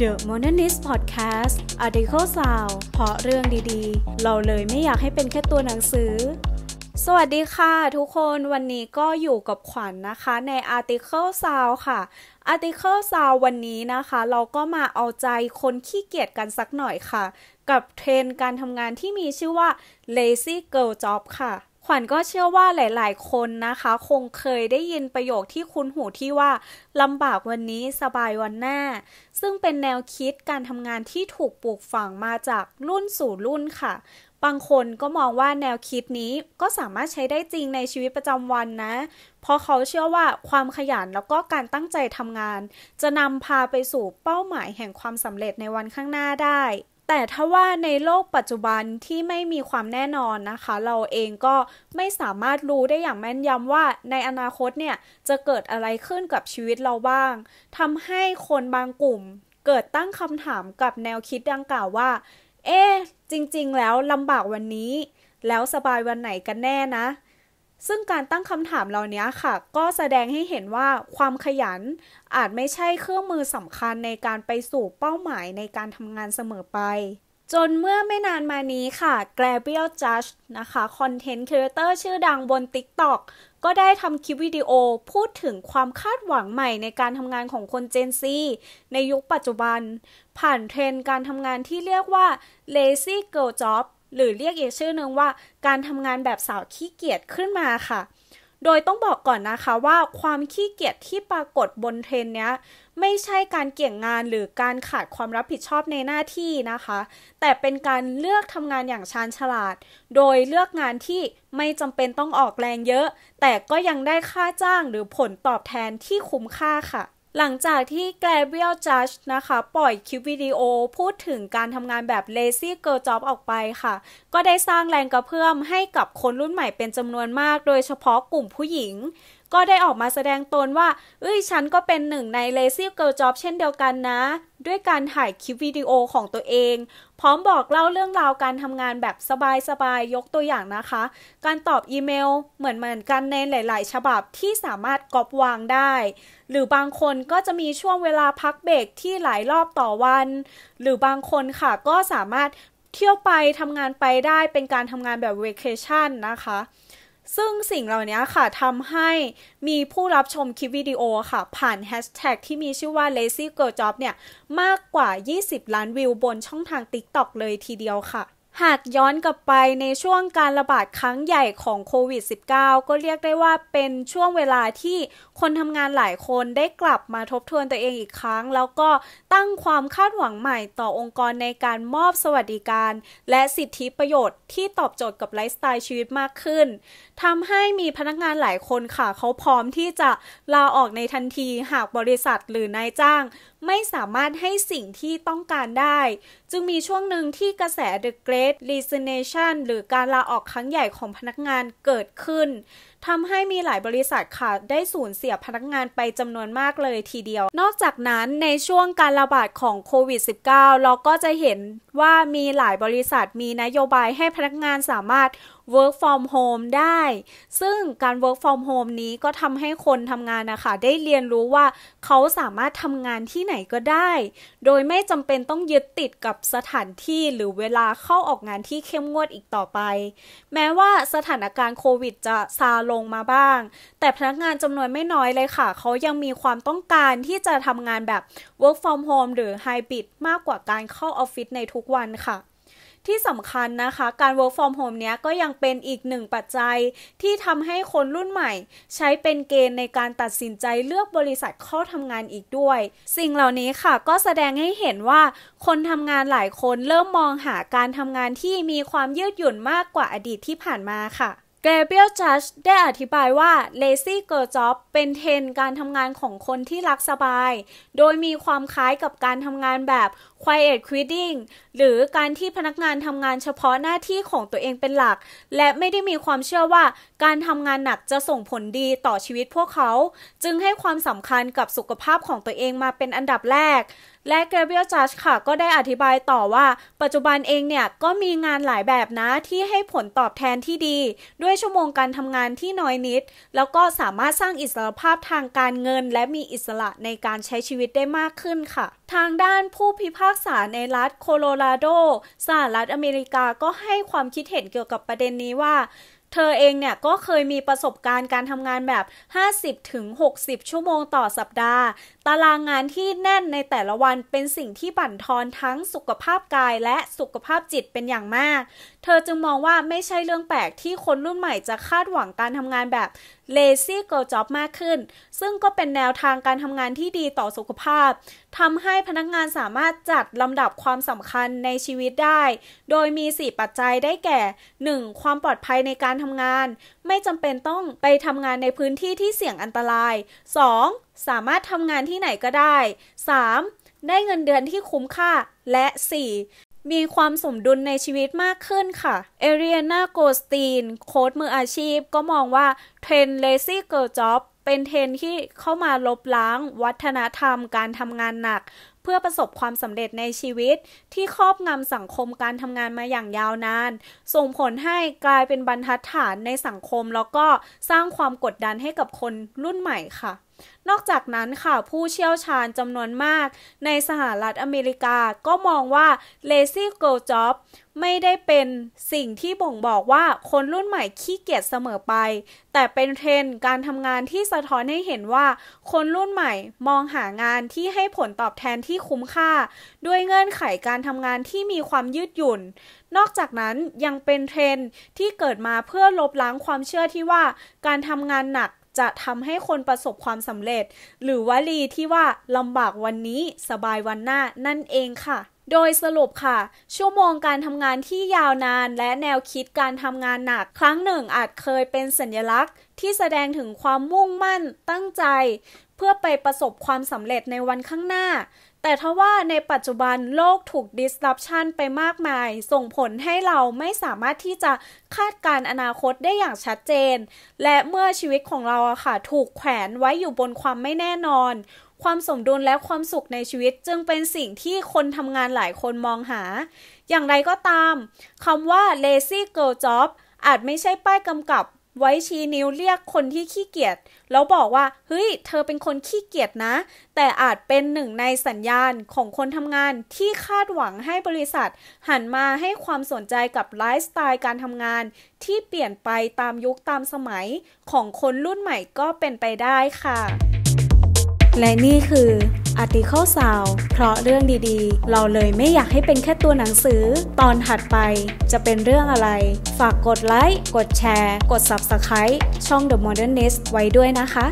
The m o n e n i s t Podcast Article Sound เพราะเรื่องดีๆ เราเลยไม่อยากให้เป็นแค่ตัวหนังสือสวัสดีค่ะทุกคนวันนี้ก็อยู่กับขวัญนนะคะ ใน Article Sound ค่ะ Article Sound วันนี้นะคะ เราก็มาเอาใจคนขี้เกียจกันสักหน่อยค่ะ กับเทรนการทำงานที่มีชื่อว่า Lazy Girl Job ค่ะขวัญก็เชื่อว่าหลายๆคนนะคะ คงเคยได้ยินประโยคที่คุ้นหูที่ว่าลำบากวันนี้สบายวันหน้า ซึ่งเป็นแนวคิดการทำงานที่ถูกปลูกฝังมาจากรุ่นสู่รุ่นค่ะ บางคนก็มองว่าแนวคิดนี้ก็สามารถใช้ได้จริงในชีวิตประจำวันนะ เพราะเขาเชื่อว่าความขยันแล้วก็การตั้งใจทำงาน จะนำพาไปสู่เป้าหมายแห่งความสำเร็จในวันข้างหน้าได้แต่ถ้าว่าในโลกปัจจุบันที่ไม่มีความแน่นอนนะคะ เราเองก็ไม่สามารถรู้ได้อย่างแม่นยำว่าในอนาคตเนี่ยจะเกิดอะไรขึ้นกับชีวิตเราบ้างทำให้คนบางกลุ่มเกิดตั้งคำถามกับแนวคิดดังกล่าวว่าเอ๊จริงๆแล้วลำบากวันนี้แล้วสบายวันไหนกันแน่นะซึ่งการตั้งคำถามเหล่านี้ค่ะ ก็แสดงให้เห็นว่าความขยัน อาจไม่ใช่เครื่องมือสำคัญในการไปสู่เป้าหมายในการทำงานเสมอไป จนเมื่อไม่นานมานี้ค่ะ g r a b i e l Judge นะคะ คอนเทนต์ครีเอเตอร์ชื่อดังบน TikTok ก็ได้ทำคลิปวิดีโอพูดถึงความคาดหวังใหม่ในการทำงานของคนเจนซีในยุคปัจจุบัน ผ่านเทรนด์การทำงานที่เรียกว่า lazy girl job หรือเรียกอีกชื่อนึงว่าการทำงานแบบสาวขี้เกียจขึ้นมาค่ะ โดยต้องบอกก่อนนะคะว่าความขี้เกียจที่ปรากฏบนเทรนเนี้ยไม่ใช่การเกี่ยงงานหรือการขาดความรับผิดชอบในหน้าที่นะคะ แต่เป็นการเลือกทำงานอย่างชาญฉลาด โดยเลือกงานที่ไม่จำเป็นต้องออกแรงเยอะ แต่ก็ยังได้ค่าจ้างหรือผลตอบแทนที่คุ้มค่าค่ะหลังจากที่แกรเบียลจัชนะคะ ปล่อยคลิปวิดีโอ พูดถึงการทำงานแบบเลซี่เกิร์ลจ็อบออกไปค่ะ ก็ได้สร้างแรงกระเพื่อมให้กับคนรุ่นใหม่เป็นจำนวนมากโดยเฉพาะกลุ่มผู้หญิงก็ได้ออกมาแสดงตนว่า เอ้ยฉันก็เป็นหนึ่งในเลซี่เกิร์ลจ็อบเช่นเดียวกันนะ ด้วยการถ่ายคลิปวิดีโอของตัวเอง พร้อมบอกเล่าเรื่องราวการทำงานแบบสบายๆ ยกตัวอย่างนะคะ การตอบอีเมลเหมือนเหมือนกันในหลาย ๆ ฉบับที่สามารถกอบวางได้ หรือบางคนก็จะมีช่วงเวลาพักเบรกที่หลายรอบต่อวัน หรือบางคนค่ะก็สามารถเที่ยวไปทำงานไปได้เป็นการทำงานแบบเวกเคชั่นนะคะซึ่งสิ่งเหล่านี้ค่ะทำให้มีผู้รับชมคลิปวิดีโอค่ะ ผ่านแฮชแท็กที่มีชื่อว่า lazy girl job เนี่ย มากกว่า 20 ล้านวิวบนช่องทาง TikTok เลยทีเดียวค่ะหากย้อนกลับไปในช่วงการระบาดครั้งใหญ่ของโควิด -19 ก็เรียกได้ว่าเป็นช่วงเวลาที่คนทำงานหลายคนได้กลับมาทบทวนตัวเองอีกครั้ง แล้วก็ตั้งความคาดหวังใหม่ต่อองค์กรในการมอบสวัสดิการ และสิทธิประโยชน์ที่ตอบโจทย์กับไลฟ์สไตล์ชีวิตมากขึ้น ทำให้มีพนักงานหลายคนค่ะ เขาพร้อมที่จะลาออกในทันทีหากบริษัทหรือนายจ้าง ไม่สามารถให้สิ่งที่ต้องการได้ จึงมีช่วงหนึ่งที่กระแสเดอะเกร Great resignation หรือการลาออกครั้งใหญ่ของพนักงานเกิดขึ้นทำให้มีหลายบริษัทค่ะได้สูญเสียพนักงานไปจำนวนมากเลยทีเดียว นอกจากนั้นในช่วงการระบาดของโควิด -19 เราก็จะเห็นว่ามีหลายบริษัทมีนโยบายให้พนักงานสามารถ work from home ได้ ซึ่งการ work from home นี้ก็ทำให้คนทำงานนะคะ ได้เรียนรู้ว่าเขาสามารถทำงานที่ไหนก็ได้ โดยไม่จำเป็นต้องยึดติดกับสถานที่ หรือเวลาเข้าออกงานที่เข้มงวดอีกต่อไป แม้ว่าสถานการณ์โควิดจะซาลงมาบ้าง แต่พนักงานจำนวนไม่น้อยเลยค่ะเขายังมีความต้องการที่จะทำงานแบบ work from home หรือ hybrid มากกว่าการเข้าออฟฟิศในทุกวันค่ะที่สำคัญนะคะการ work from home เนี้ยก็ยังเป็นอีกหนึ่งปัจจัย ที่ทำให้คนรุ่นใหม่ใช้เป็นเกณฑ์ในการตัดสินใจเลือกบริษัทเข้าทำงานอีกด้วย สิ่งเหล่านี้ค่ะก็แสดงให้เห็นว่า คนทำงานหลายคนเริ่มมองหาการทำงานที่มีความยืดหยุ่นมากกว่าอดีตที่ผ่านมาค่ะเกรเบียลจัชได้อธิบายว่าเลซี่เกิร์จอบเป็นเทรนการทำงานของคนที่รักสบาย โดยมีความคล้ายกับการทำงานแบบ quiet quitting หรือการที่พนักงานทำงานเฉพาะหน้าที่ของตัวเองเป็นหลัก และไม่ได้มีความเชื่อว่าการทำงานหนักจะส่งผลดีต่อชีวิตพวกเขา จึงให้ความสำคัญกับสุขภาพของตัวเองมาเป็นอันดับแรกและเกเบียลจัสค่ะก็ได้อธิบายต่อว่า ปัจจุบันเองเนี่ยก็มีงานหลายแบบนะ ที่ให้ผลตอบแทนที่ดี ด้วยชั่วโมงการทำงานที่น้อยนิด แล้วก็สามารถสร้างอิสรภาพทางการเงินและมีอิสระในการใช้ชีวิตได้มากขึ้นค่ะ ทางด้านผู้พิพากษาในรัฐโคโลราโดสหรัฐอเมริกาก็ให้ความคิดเห็นเกี่ยวกับประเด็นนี้ว่าเธอเองเนี่ยก็เคยมีประสบการณ์การทำงานแบบ 50-60ถึงชั่วโมงต่อสัปดาห์ ตารางงานที่แน่นในแต่ละวันเป็นสิ่งที่บั่นทอนทั้งสุขภาพกายและสุขภาพจิตเป็นอย่างมาก เธอจึงมองว่าไม่ใช่เรื่องแปลกที่คนรุ่นใหม่จะคาดหวังการทำงานแบบ lazy girl job มากขึ้น ซึ่งก็เป็นแนวทางการทำงานที่ดีต่อสุขภาพทำให้พนักงานสามารถจัดลำดับความสำคัญในชีวิตได้ โดยมี 4 ปัจจัยได้แก่ 1. ความปลอดภัยในการทำงาน ไม่จำเป็นต้องไปทำงานในพื้นที่ที่เสี่ยงอันตราย 2. สามารถทำงานที่ไหนก็ได้ 3. ได้เงินเดือนที่คุ้มค่า และ 4. มีความสมดุลในชีวิตมากขึ้นค่ะ เอเรียนาโกสตีนโค้ดมืออาชีพก็มองว่า เทรนเลซี่เกิร์ลจ็อบเป็นเทรนที่เข้ามาลบล้างวัฒนธรรมการทำงานหนัก เพื่อประสบความสำเร็จในชีวิตที่ครอบงำสังคมการทำงานมาอย่างยาวนาน ส่งผลให้กลายเป็นบรรทัดฐานในสังคมแล้วก็สร้างความกดดันให้กับคนรุ่นใหม่ค่ะนอกจากนั้นค่ะผู้เชี่ยวชาญจำนวนมากในสหรัฐอเมริกาก็มองว่า lazy girl job ไม่ได้เป็นสิ่งที่บ่งบอกว่าคนรุ่นใหม่ขี้เกียจเสมอไป แต่เป็นเทรนการทำงานที่สะท้อนให้เห็นว่า คนรุ่นใหม่มองหางานที่ให้ผลตอบแทนที่คุ้มค่า ด้วยเงื่อนไขการทำงานที่มีความยืดหยุ่น นอกจากนั้นยังเป็นเทรนที่เกิดมาเพื่อลบล้างความเชื่อที่ว่าการทำงานหนักจะทำให้คนประสบความสำเร็จ หรือวลีที่ว่าลำบากวันนี้สบายวันหน้านั่นเองค่ะ โดยสรุปค่ะ ชั่วโมงการทำงานที่ยาวนาน และแนวคิดการทำงานหนัก ครั้งหนึ่งอาจเคยเป็นสัญลักษณ์ ที่แสดงถึงความมุ่งมั่นตั้งใจเพื่อไปประสบความสำเร็จในวันข้างหน้า แต่ทว่าในปัจจุบันโลกถูก disruption ไปมากมาย ส่งผลให้เราไม่สามารถที่จะคาดการอนาคตได้อย่างชัดเจน และเมื่อชีวิตของเราอะค่ะถูกแขวนไว้อยู่บนความไม่แน่นอน ความสมดุลและความสุขในชีวิตจึงเป็นสิ่งที่คนทำงานหลายคนมองหา อย่างไรก็ตามคำว่า lazy girl job อาจไม่ใช่ป้ายกำกับไว้ชี้นิ้วเรียกคนที่ขี้เกียจแล้วบอกว่าเฮ้ย เธอเป็นคนขี้เกียจนะ แต่อาจเป็นหนึ่งในสัญญาณของคนทำงานที่คาดหวังให้บริษัท หันมาให้ความสนใจกับไลฟ์สไตล์การทำงาน ที่เปลี่ยนไปตามยุคตามสมัย ของคนรุ่นใหม่ก็เป็นไปได้ค่ะ และนี่คือ Article Sound เพราะเรื่องดีๆ เราเลยไม่อยากให้เป็นแค่ตัวหนังสือ ตอนถัดไปจะเป็นเรื่องอะไร ฝากกดไลค์กดแชร์ กด Subscribe ช่อง The Modernist ไว้ด้วยนะคะ